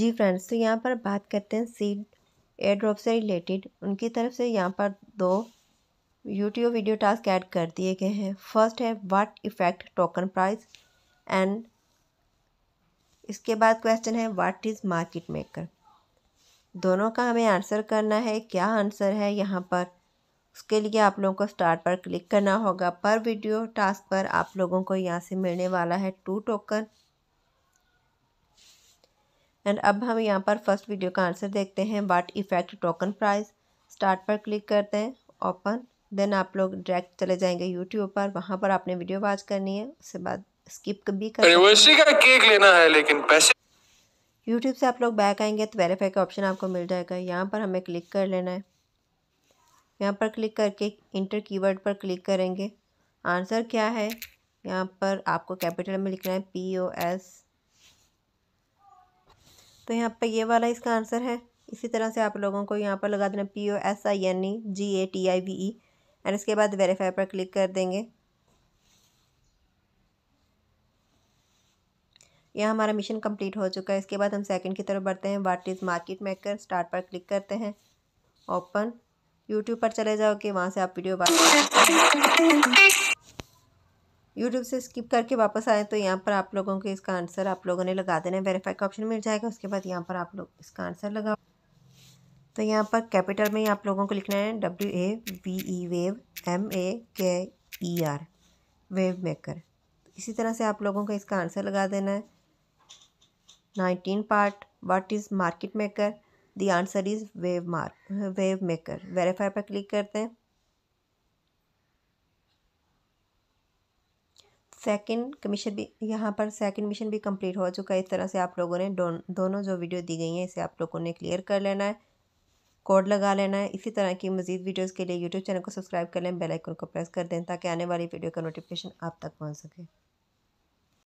जी friends तो यहाँ पर बात करते हैं सीड एयर ड्रॉप से रिलेटेड उनकी तरफ से यहाँ पर दो यूट्यूब वीडियो टास्क ऐड कर दिए गए हैं फर्स्ट है what effect token price and इसके बाद क्वेश्चन है व्हाट इज़ मार्केट मेकर दोनों का हमें आंसर करना है क्या आंसर है यहाँ पर उसके लिए आप लोगों को स्टार्ट पर क्लिक करना होगा पर वीडियो टास्क पर आप लोगों को यहाँ से मिलने वाला है टू टोकन एंड अब हम यहाँ पर फर्स्ट वीडियो का आंसर देखते हैं what effect token price start पर क्लिक करते हैं ओपन देन आप लोग डायरेक्ट चले जाएंगे यूट्यूब पर वहाँ पर आपने वीडियो वॉच करनी है उसके बाद स्किप भी कर केक लेना है लेकिन यूट्यूब से आप लोग बैक आएंगे तो वेरीफाई का ऑप्शन आपको मिल जाएगा यहाँ पर हमें क्लिक कर लेना है यहाँ पर क्लिक करके इंटर कीवर्ड पर क्लिक करेंगे आंसर क्या है यहाँ पर आपको कैपिटल में लिखना है पी ओ एस तो यहाँ पर ये वाला इसका आंसर है इसी तरह से आप लोगों को यहाँ पर लगा देना P O S I N E G A T I V E and इसके बाद वेरीफाई पर क्लिक कर देंगे यह हमारा मिशन कंप्लीट हो चुका है इसके बाद हम सेकंड की तरफ बढ़ते हैं what is market maker start पर क्लिक करते हैं ओपन यूट्यूब पर चले जाओगे वहाँ से आप वीडियो बात यूट्यूब से स्किप करके वापस आए तो यहाँ पर आप लोगों के इसका आंसर आप लोगों ने लगा देना है वेरीफाई का ऑप्शन मिल जाएगा उसके बाद यहाँ पर आप लोग इसका आंसर लगाओ तो यहाँ पर कैपिटल में आप लोगों को लिखना है W A V E wave M A K E R wave maker इसी तरह से आप लोगों का इसका आंसर लगा देना है nineteen part what is market maker the answer is wave mark wave maker verify पर क्लिक करते हैं सेकंड कमीशन भी यहाँ पर सेकंड मिशन भी कंप्लीट हो चुका है इस तरह से आप लोगों ने दो, दोनों जो वीडियो दी गई हैं इसे आप लोगों ने क्लियर कर लेना है कोड लगा लेना है इसी तरह की मजीद वीडियोज़ के लिए यूट्यूब चैनल को सब्सक्राइब कर लें बेल आइकन को प्रेस कर दें ताकि आने वाली वीडियो का नोटिफिकेशन आप तक पहुँच सके